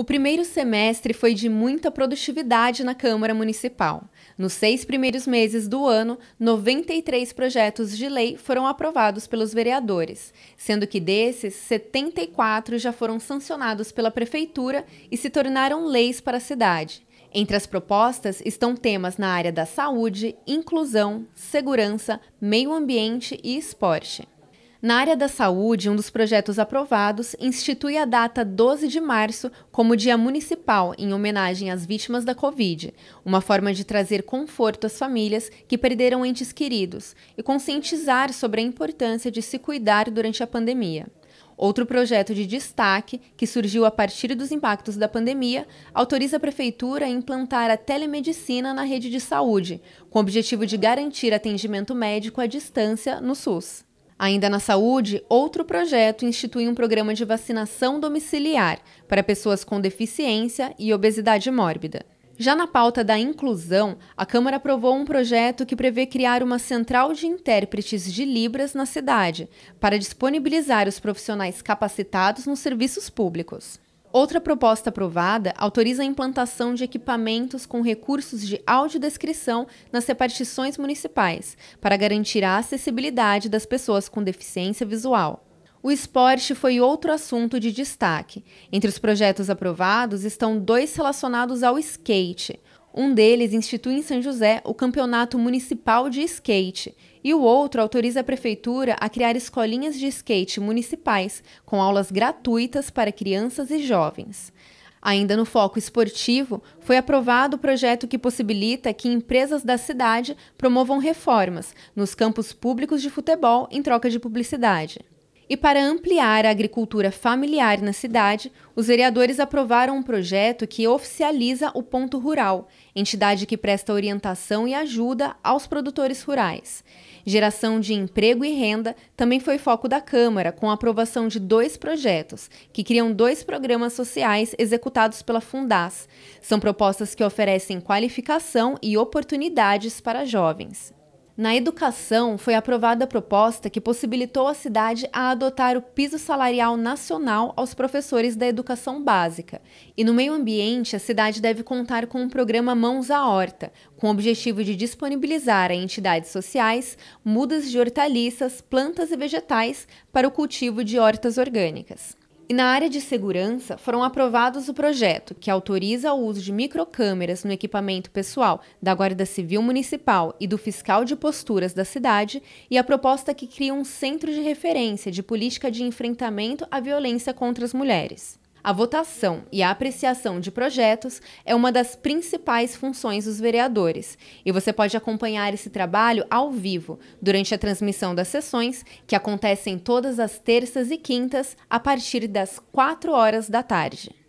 O primeiro semestre foi de muita produtividade na Câmara Municipal. Nos seis primeiros meses do ano, 93 projetos de lei foram aprovados pelos vereadores, sendo que desses, 74 já foram sancionados pela Prefeitura e se tornaram leis para a cidade. Entre as propostas estão temas na área da saúde, inclusão, segurança, meio ambiente e esporte. Na área da saúde, um dos projetos aprovados institui a data 12 de março como Dia Municipal em homenagem às vítimas da Covid, uma forma de trazer conforto às famílias que perderam entes queridos e conscientizar sobre a importância de se cuidar durante a pandemia. Outro projeto de destaque, que surgiu a partir dos impactos da pandemia, autoriza a Prefeitura a implantar a telemedicina na rede de saúde, com o objetivo de garantir atendimento médico à distância no SUS. Ainda na saúde, outro projeto institui um programa de vacinação domiciliar para pessoas com deficiência e obesidade mórbida. Já na pauta da inclusão, a Câmara aprovou um projeto que prevê criar uma central de intérpretes de Libras na cidade, para disponibilizar os profissionais capacitados nos serviços públicos. Outra proposta aprovada autoriza a implantação de equipamentos com recursos de audiodescrição nas repartições municipais, para garantir a acessibilidade das pessoas com deficiência visual. O esporte foi outro assunto de destaque. Entre os projetos aprovados estão dois relacionados ao skate. Um deles institui em São José o Campeonato Municipal de Skate e o outro autoriza a prefeitura a criar escolinhas de skate municipais com aulas gratuitas para crianças e jovens. Ainda no foco esportivo, foi aprovado o projeto que possibilita que empresas da cidade promovam reformas nos campos públicos de futebol em troca de publicidade. E para ampliar a agricultura familiar na cidade, os vereadores aprovaram um projeto que oficializa o Ponto Rural, entidade que presta orientação e ajuda aos produtores rurais. Geração de emprego e renda também foi foco da Câmara, com a aprovação de dois projetos, que criam dois programas sociais executados pela Fundas. São propostas que oferecem qualificação e oportunidades para jovens. Na educação, foi aprovada a proposta que possibilitou a cidade a adotar o piso salarial nacional aos professores da educação básica. E no meio ambiente, a cidade deve contar com o um programa Mãos à Horta, com o objetivo de disponibilizar a entidades sociais mudas de hortaliças, plantas e vegetais para o cultivo de hortas orgânicas. E na área de segurança, foram aprovados o projeto que autoriza o uso de microcâmeras no equipamento pessoal da Guarda Civil Municipal e do fiscal de posturas da cidade e a proposta que cria um centro de referência de política de enfrentamento à violência contra as mulheres. A votação e a apreciação de projetos é uma das principais funções dos vereadores, e você pode acompanhar esse trabalho ao vivo durante a transmissão das sessões, que acontecem todas as terças e quintas a partir das 4 horas da tarde.